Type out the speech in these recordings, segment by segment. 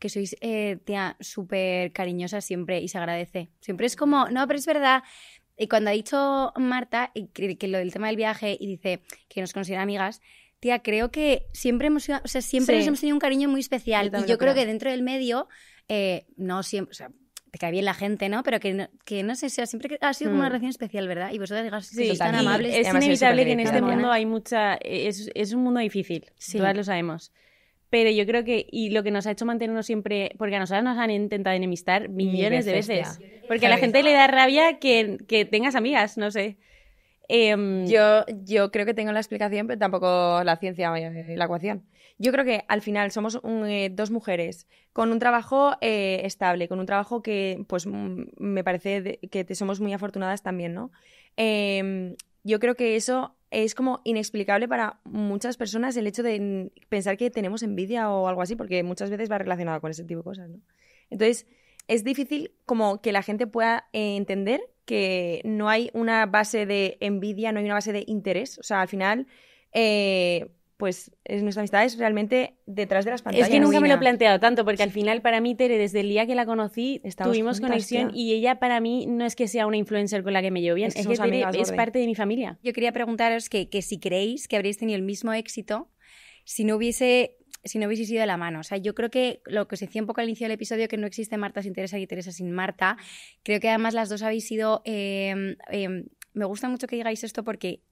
que sois, eh, tía, súper cariñosa siempre y se agradece. Siempre es como, no, pero es verdad. Y cuando ha dicho Marta que, lo del tema del viaje y dice que nos considera amigas, tía, creo que siempre hemos, o sea, siempre hemos tenido un cariño muy especial. y yo creo. que dentro del medio, eh, no siempre, o sea, te cae bien la gente, ¿no? Pero que no, que no sé, sea, siempre ha sido una hmm. relación especial, ¿verdad? Y vosotras digas tan amables. Es inevitable que en este mundo hay mucha... Es, un mundo difícil, sí. todas lo sabemos. Pero yo creo que, y lo que nos ha hecho mantenernos siempre, porque a nosotros nos han intentado enemistar millones de veces. Porque a la gente le da rabia que, tengas amigas, no sé. Em, yo, creo que tengo la explicación, pero tampoco la ciencia eh, la ecuación. Yo creo que al final somos eh, dos mujeres con un trabajo eh, estable, con un trabajo que, pues, me parece que somos muy afortunadas también, ¿no? Em, yo creo que eso es como inexplicable para muchas personas el hecho de pensar que tenemos envidia o algo así, porque muchas veces va relacionado con ese tipo de cosas, ¿no? Entonces, es difícil como que la gente pueda eh, entender que no hay una base de envidia, no hay una base de interés. O sea, al final, eh, pues es, nuestra amistad es realmente detrás de las pantallas. Es que nunca me lo he planteado tanto, porque al final para mí, Tere, desde el día que la conocí, tuvimos conexión y ella para mí no es que sea una influencer con la que me llevo bien, es, que es parte de mi familia. Yo quería preguntaros que, si creéis que habréis tenido el mismo éxito si no hubiese si no hubiese de la mano. O sea, yo creo que lo que os decía un poco al inicio del episodio, que no existe Marta sin Teresa y Teresa sin Marta, creo que además las dos habéis sido... Eh, eh, me gusta mucho que digáis esto porque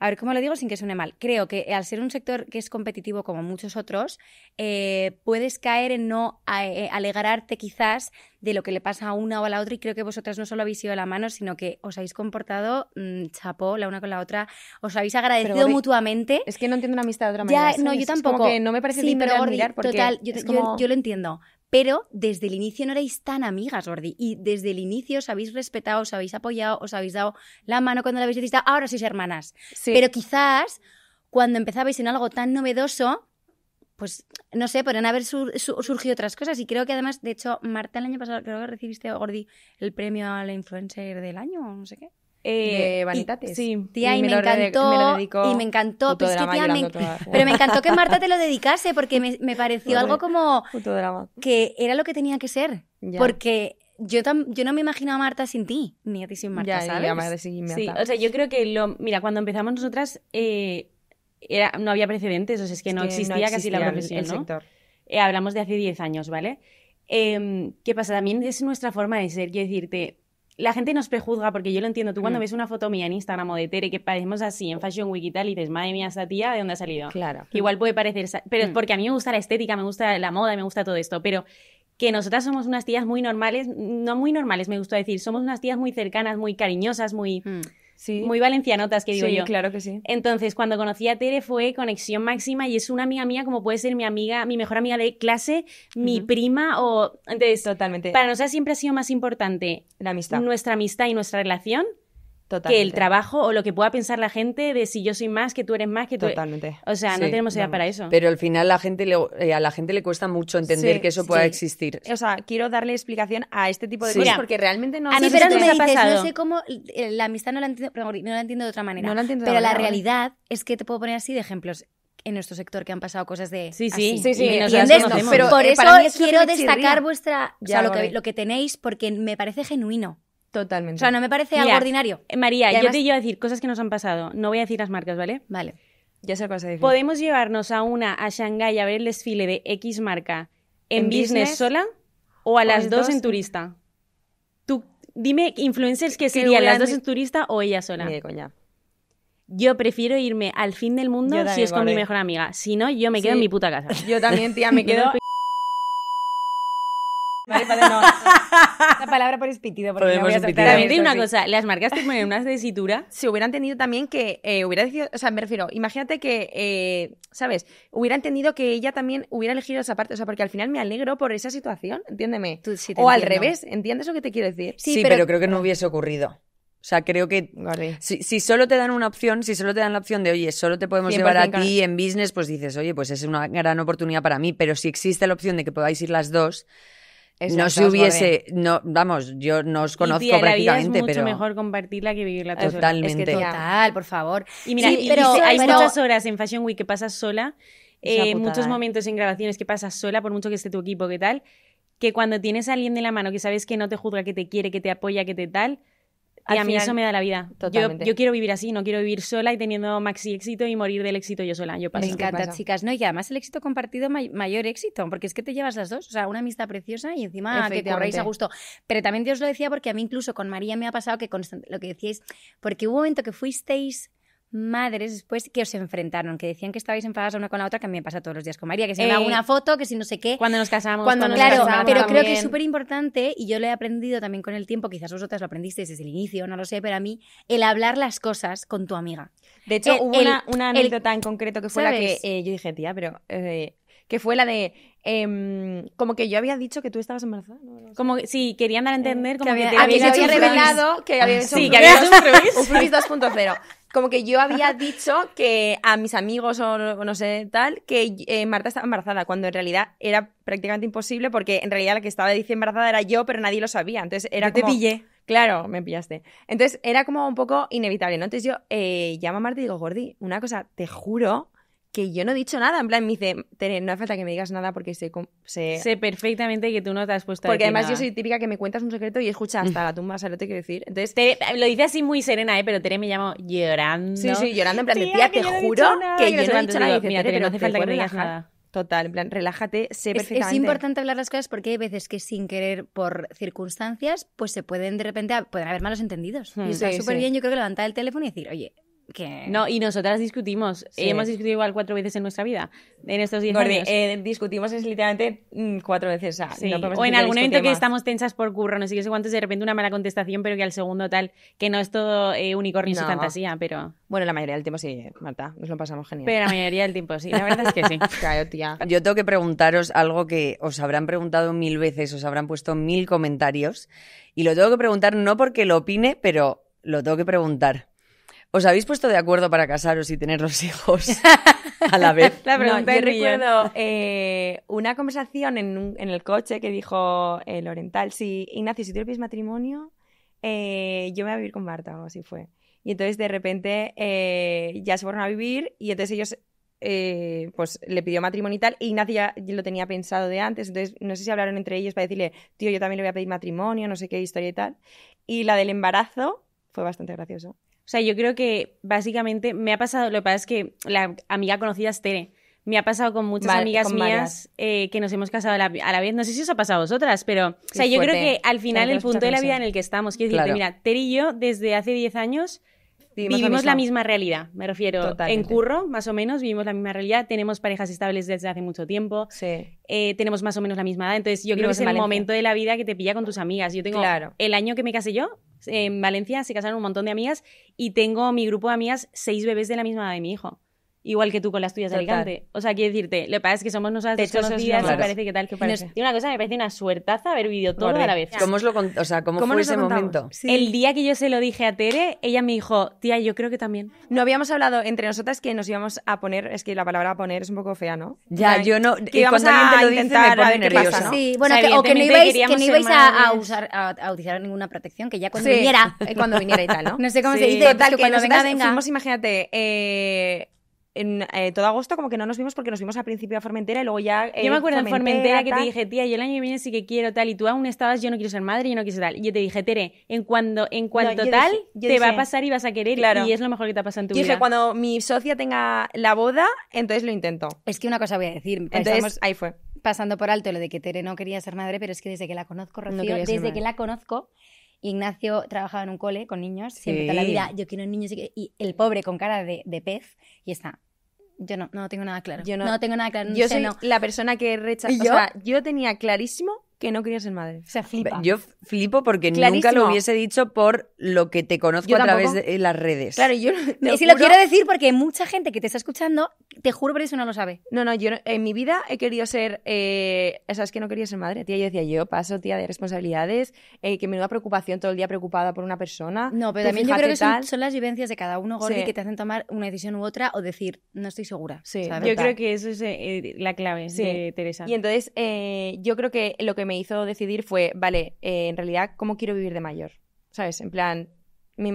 a ver cómo lo digo sin que suene mal, creo que eh, al ser un sector que es competitivo como muchos otros, eh, puedes caer en no eh, alegrarte quizás de lo que le pasa a una o a la otra y creo que vosotras no solo habéis ido a la mano, sino que os habéis comportado mm, chapó la una con la otra, os habéis agradecido mutuamente. Es que no entiendo una amistad de otra manera. no, yo tampoco. no me parece sí, pero Gordi, total, yo, lo entiendo. Pero desde el inicio no erais tan amigas, Gordi. Y desde el inicio os habéis respetado, os habéis apoyado, os habéis dado la mano cuando la habéis necesitado. Ahora sois hermanas. Pero quizás cuando empezabais en algo tan novedoso, pues no sé, podrían haber surgido otras cosas. Y creo que además, de hecho, Marta, el año pasado creo que recibiste, Gordi, el premio a la influencer del año, no sé qué. Eh, de Y, sí, y, me, encantó. y me encantó. pero me encantó que Marta te lo dedicase porque me, pareció algo como. Que era lo que tenía que ser. Porque yo, yo no me imaginaba a Marta sin ti, ni a ti sin Marta, ya, ¿sabes? Marta Marta. o sea, yo creo que lo. Mira, cuando empezamos nosotras eh, no había precedentes, o sea, es que, no, existía casi la profesión. Eh, hablamos de hace 10 años, ¿vale? Em, ¿Qué pasa? También es nuestra forma de ser, quiero decirte la gente nos prejuzga, porque yo lo entiendo. Tú cuando mm. ves una foto mía en Instagram o de Tere, que parecemos así en Fashion Week y tal, y dices, madre mía, esa tía, ¿de dónde ha salido? Claro. igual puede parecer. Pero es mm. porque a mí me gusta la estética, me gusta la moda, me gusta todo esto. Pero que nosotras somos unas tías muy normales, no muy normales, me gusta decir, somos unas tías muy cercanas, muy cariñosas, muy. Mm. Muy valencianotas, que digo sí, yo. claro que sí. Entonces, cuando conocí a Tere fue conexión máxima y es una amiga mía, como puede ser mi amiga, mi mejor amiga de clase, mi prima o... Entonces, Totalmente. Para nosotros siempre ha sido más importante... La amistad. Nuestra amistad y nuestra relación que el trabajo o lo que pueda pensar la gente de si yo soy más, que tú eres más, que tú... E-. Totalmente. O sea, no tenemos idea para eso. Pero al final la gente eh, a la gente le cuesta mucho entender que eso pueda existir. O sea, quiero darle explicación a este tipo de cosas porque realmente no... A mí, no ha pasado. sé cómo... Eh, la amistad no la entiendo, de otra manera. entiendo Pero la realidad es que te puedo poner así de ejemplos en nuestro sector que han pasado cosas de sí sí sí sí y pero por eh, eso, quiero destacar vuestra o sea, lo, lo que tenéis porque me parece genuino Totalmente. O sea, no me parece algo ordinario. Eh, María, yo te iba a decir cosas que nos han pasado. No voy a decir las marcas, ¿vale? Vale. Ya sé cosa decir. ¿Podemos llevarnos a una a Shanghái a ver el desfile de X marca en, business, sola o a las dos, en turista? Tú, dime influencers que serían las dos en turista o ella sola. de coña. Yo prefiero irme al fin del mundo si es con mi ¿eh? mejor amiga. Si no, yo me quedo en mi puta casa. Yo también, tía, me quedo La palabra por espitido, porque me voy a También digo una cosa, las marcas tienen una unas Si hubieran entendido también que, eh, hubiera decidido, o sea, me refiero, imagínate que, eh, ¿sabes? Hubiera entendido que ella también hubiera elegido esa parte, o sea, porque al final me alegro por esa situación, entiéndeme. o al revés, ¿entiendes lo que te quiero decir? Sí, pero, creo que no hubiese ocurrido. O sea, creo que si, si, solo te dan una opción, si solo te dan la opción de, oye, solo te podemos llevar a ti en business, pues dices, oye, pues es una gran oportunidad para mí. Pero si existe la opción de que podáis ir las dos, no se hubiese, no, vamos, yo no os conozco prácticamente, pero es mucho mejor compartirla que vivirla Totalmente. total, por favor. Y mira, hay muchas horas en Fashion Week que pasas sola, eh, muchos eh. momentos en grabaciones que pasas sola, por mucho que esté tu equipo, qué tal, que cuando tienes a alguien de la mano que sabes que no te juzga, que te quiere, que te apoya, que te tal, y a mí eso me da la vida. Yo, quiero vivir así, no quiero vivir sola y teniendo maxi éxito y morir del éxito yo sola. Yo Me encanta, chicas. No, y además el éxito compartido mayor éxito, porque es que te llevas las dos, o sea, una amistad preciosa y encima que te corréis a gusto. Pero también Dios os lo decía porque a mí incluso con María me ha pasado que lo que decíais, porque hubo un momento que fuisteis madres después que os enfrentaron, que decían que estabais enfadadas una con la otra, que a me pasa todos los días con María, que se me una foto, que si no sé qué. Cuando nos casamos. Cuando, pero creo que es súper importante y yo lo he aprendido también con el tiempo, quizás vosotras lo aprendisteis desde el inicio, no lo sé, pero a mí, el hablar las cosas con tu amiga. De hecho, eh, hubo una, anécdota en concreto que fue la que eh, yo dije, tía, pero... Eh, que fue la de em, como que yo había dicho que tú estabas embarazada como si sí querían dar a entender como que, había, revelado que había hecho un, que ah, un, 2.0 como que yo había dicho que a mis amigos o no sé tal, que eh, Marta estaba embarazada, cuando en realidad era prácticamente imposible porque en realidad la que estaba diciendo embarazada era yo, pero nadie lo sabía. Entonces era te pillé. Claro, me pillaste. Entonces era como un poco inevitable, ¿no? Entonces yo eh, llamo a Marta y digo, Gordi, una cosa, te juro que yo no he dicho nada. En plan, me dice, Tere, no hace falta que me digas nada porque sé... Sé, perfectamente que tú no te has puesto Porque además yo soy típica que me cuentas un secreto y escucha hasta la tumba, ¿sabes lo que quiero decir? Entonces... lo dice así muy serena, ¿eh? Pero Tere me llama llorando. Sí, sí, llorando en plan, tía, te juro que yo no he dicho nada. Tere, no hace falta que me digas nada. Total, en plan, relájate, sé perfectamente. Es, importante hablar las cosas porque hay veces que sin querer, por circunstancias, pues se pueden de repente, pueden haber malos entendidos. y hmm, está súper bien, yo creo que levantar el teléfono y decir, oye, no, y nosotras discutimos. Hemos discutido igual cuatro veces en nuestra vida, en estos días años. Eh, discutimos es literalmente mm, cuatro veces. o en algún momento que estamos tensas por curro, no sé qué sé cuántos, de repente una mala contestación, pero que al segundo tal, que no es todo eh, unicornio no. fantasía, pero... Bueno, la mayoría del tiempo sí, Marta, nos lo pasamos genial. Pero la mayoría del tiempo sí, la verdad es que sí. Yo tengo que preguntaros algo que os habrán preguntado mil veces, os habrán puesto mil comentarios, y lo tengo que preguntar no porque lo opine, pero lo tengo que preguntar. ¿Os habéis puesto de acuerdo para casaros y tener los hijos a la vez? la pregunta no, recuerdo eh, una conversación en, el coche que dijo el oriental, si Ignacio, si tú pides matrimonio, eh, yo me voy a vivir con Marta o así fue. Y entonces de repente eh, ya se fueron a vivir y entonces ellos pues le pidió matrimonio y tal. Ignacio ya lo tenía pensado de antes, entonces no sé si hablaron entre ellos para decirle, tío, yo también le voy a pedir matrimonio, no sé qué historia y tal. Y la del embarazo fue bastante gracioso. O sea, yo creo que básicamente me ha pasado, lo que pasa es que la amiga conocida es Tere. Me ha pasado con muchas amigas mías eh, que nos hemos casado a la, vez. No sé si os ha pasado a vosotras, pero o sea, yo creo que al final el punto de la vida en el que estamos, quiero decirte, mira, Tere y yo desde hace 10 años vivimos, la, misma. realidad, me refiero. En curro, más o menos, vivimos la misma realidad. Tenemos parejas estables desde hace mucho tiempo. Eh, tenemos más o menos la misma edad. Entonces, yo creo que es el momento de la vida que te pilla con tus amigas. Yo tengo el año que me casé yo, en Valencia se casaron un montón de amigas y tengo mi grupo de amigas seis bebés de la misma edad de mi hijo igual que tú con las tuyas de Alicante. O sea, quiero decirte, lo que pasa es que somos nosotras desconocidas y parece que tal, que parece. Nos, y una cosa me parece una suertaza haber vivido todo a la vez. ¿Cómo os lo o sea, fue ese momento? El día que yo se lo dije a Tere, ella me dijo, tía, yo creo que también. No habíamos hablado entre nosotras que nos íbamos a poner, es que la palabra poner es un poco fea, ¿no? Ya, yo no, que íbamos a te lo intentar me pone nerviosa, ¿no? Sí, bueno, o, que, no ibais, que no ibais a, usar, a, utilizar ninguna protección, que ya cuando viniera, eh, cuando viniera y tal, ¿no? No sé cómo se dice, total, que cuando venga, venga. imagínate, eh en eh, todo agosto como que no nos vimos porque nos vimos al principio a Formentera y luego ya... Eh, yo me acuerdo en Formentera, que te dije, tía, y el año que viene sí que quiero tal, y tú aún estabas, yo no quiero ser madre, y no quiero tal. Y yo te dije, Tere, en, en cuanto tal, te va a pasar y vas a querer, y es lo mejor que te ha pasado en tu vida. dije, cuando mi socia tenga la boda, entonces lo intento. Es que una cosa voy a decir. Pues entonces, ahí fue pasando por alto lo de que Tere no quería ser madre, pero es que desde que la conozco, Rocío, desde que la conozco, Ignacio trabajaba en un cole con niños, siempre toda la vida, yo quiero niños, y el pobre con cara de, de pez, y está, yo no, no tengo nada claro. Yo no, no tengo nada claro. Yo sé, soy no. la persona que rechaza. O sea, yo tenía clarísimo que no quería ser madre. sea, flipa. Yo flipo porque nunca lo hubiese dicho por lo que te conozco a través de las redes. Claro, yo no. Si lo quiero decir porque mucha gente que te está escuchando, te juro por eso no lo sabe. No, no, yo en mi vida he querido ser. Eh, ¿Sabes que no quería ser madre, tía? Yo decía, yo paso, tía, de responsabilidades, eh, que menuda preocupación todo el día preocupada por una persona. No, pero también yo creo que son, las vivencias de cada uno, Gordi, que te hacen tomar una decisión u otra o decir, no estoy segura. Sí, yo creo que eso es eh, la clave de Teresa. Y entonces, eh, yo creo que lo que me me hizo decidir fue, vale, eh, en realidad, ¿cómo quiero vivir de mayor? ¿Sabes? En plan,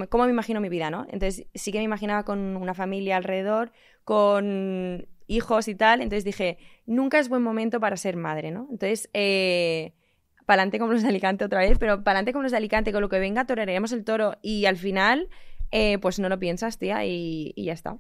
¿cómo me imagino mi vida, no? Entonces sí que me imaginaba con una familia alrededor, con hijos y tal. Entonces dije, nunca es buen momento para ser madre, ¿no? Entonces, eh, para adelante como los de Alicante otra vez, pero para adelante como los de Alicante, con lo que venga, toreremos el toro y al final, eh, pues no lo piensas, tía, y ya está.